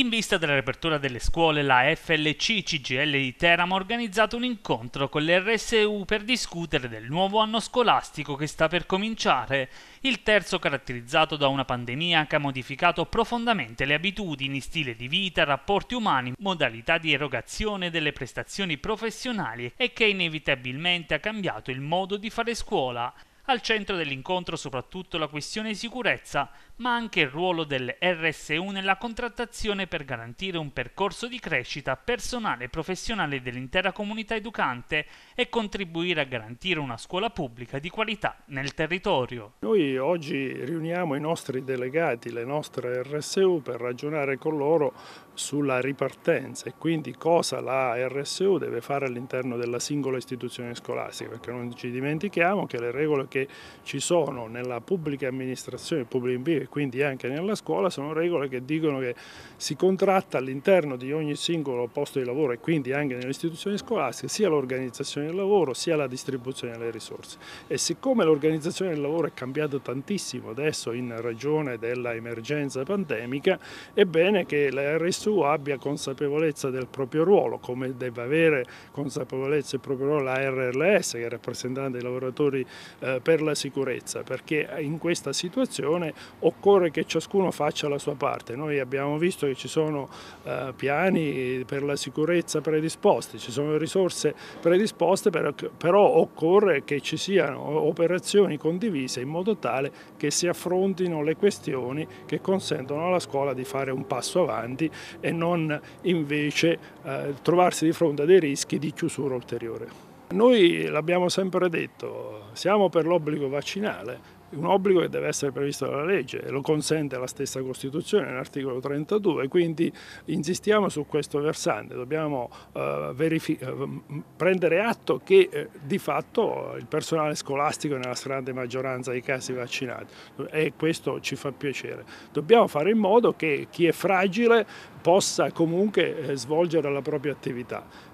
In vista della riapertura delle scuole, la FLC CGL di Teramo ha organizzato un incontro con le RSU per discutere del nuovo anno scolastico che sta per cominciare, il terzo caratterizzato da una pandemia che ha modificato profondamente le abitudini, stile di vita, rapporti umani, modalità di erogazione delle prestazioni professionali e che inevitabilmente ha cambiato il modo di fare scuola. Al centro dell'incontro soprattutto la questione sicurezza, ma anche il ruolo delle RSU nella contrattazione per garantire un percorso di crescita personale e professionale dell'intera comunità educante e contribuire a garantire una scuola pubblica di qualità nel territorio. Noi oggi riuniamo i nostri delegati, le nostre RSU per ragionare con loro sulla ripartenza e quindi cosa la RSU deve fare all'interno della singola istituzione scolastica, perché non ci dimentichiamo che le regole che che ci sono nella pubblica amministrazione, pubblico impiego e quindi anche nella scuola sono regole che dicono che si contratta all'interno di ogni singolo posto di lavoro e quindi anche nelle istituzioni scolastiche sia l'organizzazione del lavoro sia la distribuzione delle risorse e siccome l'organizzazione del lavoro è cambiata tantissimo adesso in ragione dell'emergenza pandemica è bene che la RSU abbia consapevolezza del proprio ruolo come deve avere consapevolezza del proprio ruolo la RLS che è rappresentante dei lavoratori eh, per la sicurezza, perché in questa situazione occorre che ciascuno faccia la sua parte. Noi abbiamo visto che ci sono eh, piani per la sicurezza predisposti, ci sono risorse predisposte, però, però occorre che ci siano operazioni condivise in modo tale che si affrontino le questioni che consentono alla scuola di fare un passo avanti e non invece eh, trovarsi di fronte a dei rischi di chiusura ulteriore. Noi l'abbiamo sempre detto, siamo per l'obbligo vaccinale, un obbligo che deve essere previsto dalla legge e lo consente la stessa Costituzione l'articolo 32, quindi insistiamo su questo versante, dobbiamo eh, eh prendere atto che eh, di fatto il personale scolastico è nella stragrande maggioranza dei casi vaccinati e questo ci fa piacere. Dobbiamo fare in modo che chi è fragile possa comunque eh, svolgere la propria attività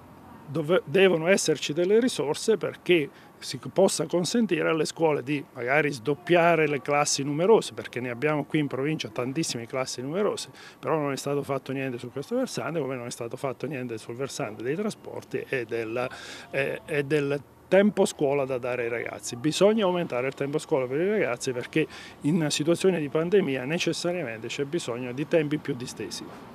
dove devono esserci delle risorse perché si possa consentire alle scuole di magari sdoppiare le classi numerose, perché ne abbiamo qui in provincia tantissime classi numerose, però non è stato fatto niente su questo versante, come non è stato fatto niente sul versante dei trasporti e del, e, e del tempo scuola da dare ai ragazzi. Bisogna aumentare il tempo scuola per i ragazzi perché in situazione di pandemia necessariamente c'è bisogno di tempi più distesi.